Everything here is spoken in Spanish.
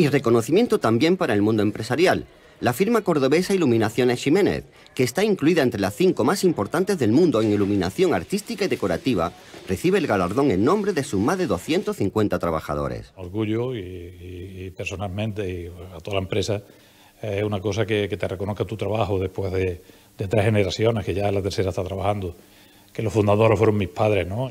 y reconocimiento también para el mundo empresarial. La firma cordobesa Iluminaciones Jiménez, que está incluida entre las cinco más importantes del mundo en iluminación artística y decorativa, recibe el galardón en nombre de sus más de 250 trabajadores. Orgullo y, personalmente y a toda la empresa es una cosa que, te reconozca tu trabajo después de, de tres generaciones, que ya la tercera está trabajando, que los fundadores fueron mis padres, ¿no?